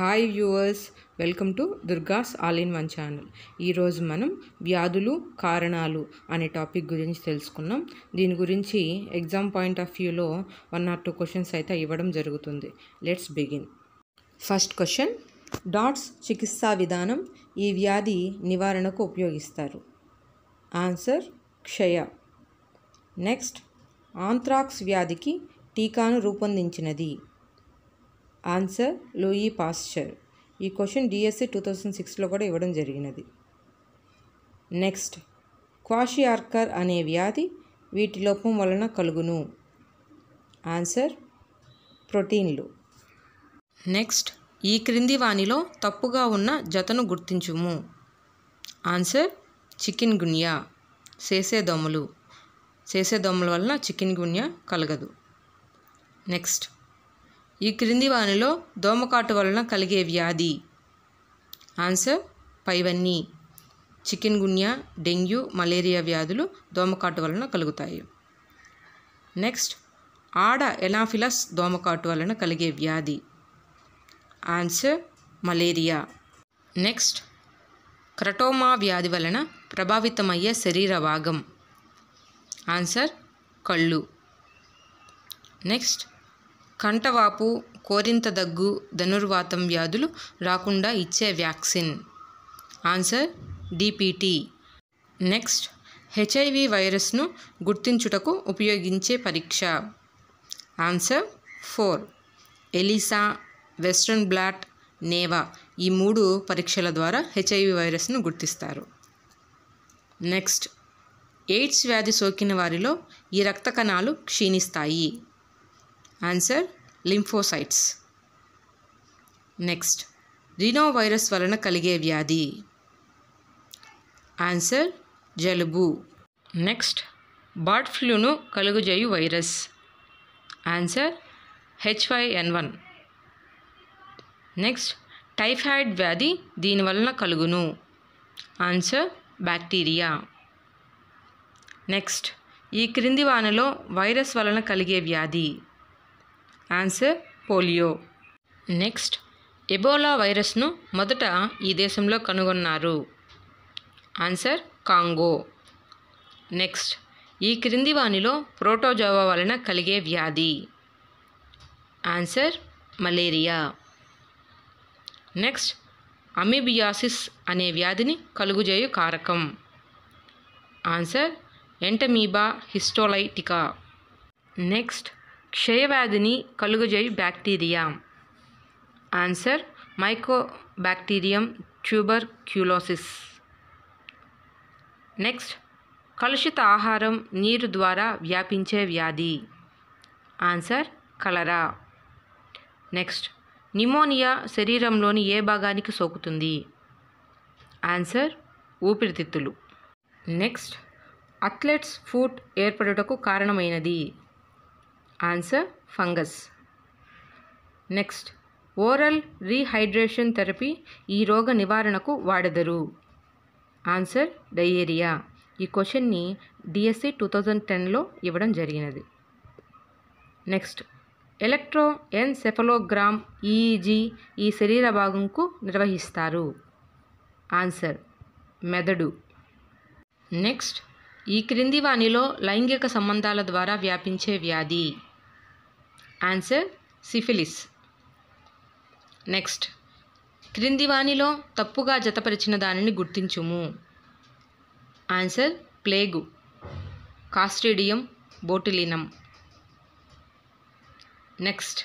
hi viewers welcome to Durga's all in one channel ఈరోజు మనం వ్యాధులు కారణాలు అనే టాపిక్ గురించి తెలుసుకున్నాం దీని గురించి ఎగ్జామ్ పాయింట్ ఆఫ్ వ్యూలో వన్ ఆర్ టూ క్వశ్చన్స్ అయితే ఇవ్వడం జరుగుతుంది let's begin first question DOTS చికిత్సా విధానం ఈ వ్యాధి నివారణకు ఉపయోగిస్తారు ఆన్సర్ క్షయ నెక్స్ట్ ఆంథ్రాక్స్ వ్యాధికి టీకాను రూపొందించినది ఆన్సర్ లూయి పాస్చర్ ఈ క్వశ్చన్ డిఎస్సి టూ థౌజండ్ సిక్స్లో కూడా ఇవ్వడం జరిగినది నెక్స్ట్ క్వాషియార్కర్ అనే వ్యాధి వీటి లోపం వలన కలుగును ఆన్సర్ ప్రోటీన్లు నెక్స్ట్ ఈ క్రింది వాణిలో తప్పుగా ఉన్న జతను గుర్తించుము ఆన్సర్ చికెన్ గున్యా చేసే దోమలు చేసే దోమల వలన చికెన్ గున్యా కలగదు నెక్స్ట్ ఈ క్రింది వానిలో దోమకాటు వలన కలిగే వ్యాధి ఆన్సర్ పైవన్నీ చికెన్ గున్యా డెంగ్యూ మలేరియా వ్యాధులు దోమకాటు వలన కలుగుతాయి నెక్స్ట్ ఆడ ఎనాఫిలస్ దోమకాటు వలన కలిగే వ్యాధి ఆన్సర్ మలేరియా నెక్స్ట్ క్రటోమా వ్యాధి వలన ప్రభావితమయ్యే శరీర భాగం ఆన్సర్ కళ్ళు నెక్స్ట్ కంటవాపు కోరింత దగ్గు ధనుర్వాతం వ్యాధులు రాకుండా ఇచ్చే vaccine answer DPT next HIV వైరస్ను గుర్తించుటకు ఉపయోగించే పరీక్ష answer four ELISA western blot నేవా ఈ మూడు పరీక్షల ద్వారా హెచ్ఐవి వైరస్ను గుర్తిస్తారు నెక్స్ట్ ఎయిడ్స్ వ్యాధి సోకిన వారిలో ఈ రక్త కణాలు క్షీణిస్తాయి ఆన్సర్ లింఫోసైట్స్ నెక్స్ట్ వైరస్ వలన కలిగే వ్యాధి ఆన్సర్ జలుబు నెక్స్ట్ బర్డ్ ఫ్లూను కలుగుజేయు virus answer H Y N one next typhoid వ్యాధి దీనివలన కలుగును ఆన్సర్ బ్యాక్టీరియా నెక్స్ట్ ఈ క్రింది వానలో వైరస్ వలన కలిగే వ్యాధి ఆన్సర్ పోలియో నెక్స్ట్ ఎబోలా వైరస్ను మొదట ఈ దేశంలో కనుగొన్నారు ఆన్సర్ కాంగో నెక్స్ట్ ఈ క్రింది వానిలో ప్రోటోజోవా వలన కలిగే వ్యాధి ఆన్సర్ మలేరియా నెక్స్ట్ అమీబియాసిస్ అనే వ్యాధిని కలుగుజేయు కారకం ఆన్సర్ ఎంటమీబా హిస్టోలైటికా నెక్స్ట్ క్షయవ్యాధిని కలుగజేయు bacteria answer mycobacterium tuberculosis next కలుషిత ఆహారం నీరు ద్వారా వ్యాపించే వ్యాధి ఆన్సర్ కలరా నెక్స్ట్ నిమోనియా శరీరంలోని ఏ భాగానికి సోకుతుంది ఆన్సర్ ఊపిరితిత్తులు నెక్స్ట్ అథ్లెట్స్ ఫుట్ ఏర్పడుటకు కారణమైనది answer fungus next oral rehydration therapy ఈ రోగ నివారణకు వాడదరు ఆన్సర్ డయేరియా ఈ క్వశ్చన్ని డిఎస్సి టూ థౌజండ్ టెన్లో ఇవ్వడం జరిగినది నెక్స్ట్ ఎలక్ట్రో సెఫలోగ్రామ్ ఈఈజీ ఈ శరీర భాగంకు నిర్వహిస్తారు ఆన్సర్ మెదడు నెక్స్ట్ ఈ క్రింది వాణిలో లైంగిక సంబంధాల ద్వారా వ్యాపించే వ్యాధి ఆన్సర్ సిఫిలిస్ నెక్స్ట్ క్రింది వాణిలో తప్పుగా జతపరిచిన దానిని గుర్తించుము answer plague clostridium botulinum next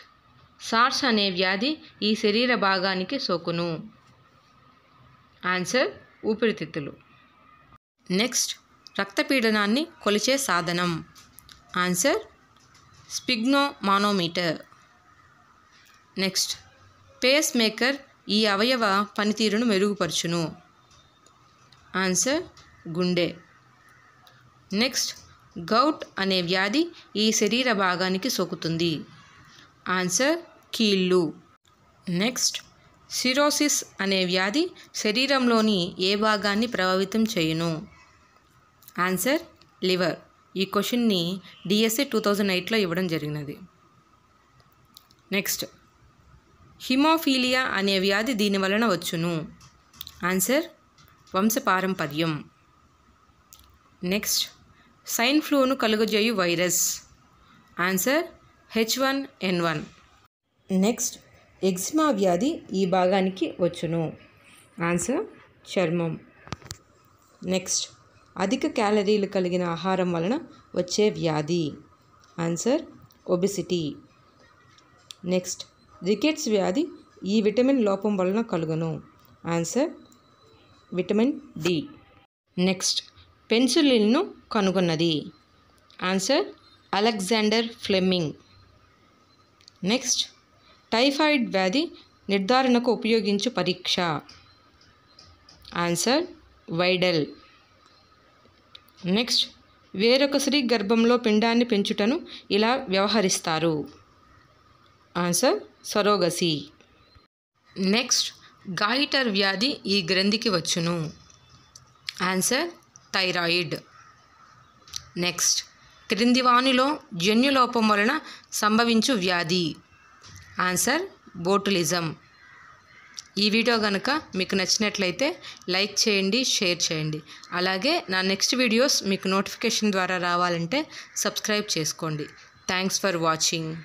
SARS అనే వ్యాధి ఈ శరీర భాగానికి సోకును ఆన్సర్ ఊపిరితిత్తులు నెక్స్ట్ రక్తపీడనాన్ని కొలిచే సాధనం answer sphygmomanometer next pacemaker ఈ అవయవ పనితీరును మెరుగుపరచును ఆన్సర్ గుండె నెక్స్ట్ గౌట్ అనే వ్యాధి ఈ శరీర భాగానికి సోకుతుంది ఆన్సర్ కీళ్ళు నెక్స్ట్ సిరోసిస్ అనే వ్యాధి శరీరంలోని ఏ భాగాన్ని ప్రభావితం చేయును ఆన్సర్ లివర్ ఈ క్వశ్చన్ని డిఎస్ఏ టూ థౌజండ్ ఎయిట్లో ఇవ్వడం జరిగినది నెక్స్ట్ హిమోఫీలియా అనే వ్యాధి దీని వలన వచ్చును ఆన్సర్ వంశపారంపర్యం నెక్స్ట్ సైన్ ఫ్లూను కలుగజేయు virus answer H one N one next eczema వ్యాధి ఈ భాగానికి వచ్చును ఆన్సర్ చర్మం నెక్స్ట్ అధిక క్యాలరీలు కలిగిన ఆహారం వలన వచ్చే వ్యాధి ఆన్సర్ ఒబిసిటీ నెక్స్ట్ రికెట్స్ వ్యాధి ఈ విటమిన్ లోపం వలన కలుగును ఆన్సర్ విటమిన్ డి నెక్స్ట్ పెన్సిలిన్ను కనుగొన్నది answer Alexander Fleming next typhoid వ్యాధి నిర్ధారణకు ఉపయోగించు పరీక్ష ఆన్సర్ వైడల్ నెక్స్ట్ వేరొక స్త్రీ గర్భంలో పిండాన్ని పెంచుటను ఇలా వ్యవహరిస్తారు ఆన్సర్ సరోగసి నెక్స్ట్ గాయిటర్ వ్యాధి ఈ గ్రంథికి వచ్చును ఆన్సర్ థైరాయిడ్ నెక్స్ట్ క్రింది వానిలో జన్యులోపం వలన సంభవించు వ్యాధి ఆన్సర్ బోటులిజం ఈ వీడియో కనుక మీకు నచ్చినట్లయితే లైక్ చేయండి షేర్ చేయండి అలాగే నా నెక్స్ట్ వీడియోస్ మీకు నోటిఫికేషన్ ద్వారా రావాలంటే సబ్స్క్రైబ్ చేసుకోండి థ్యాంక్స్ ఫర్ వాచింగ్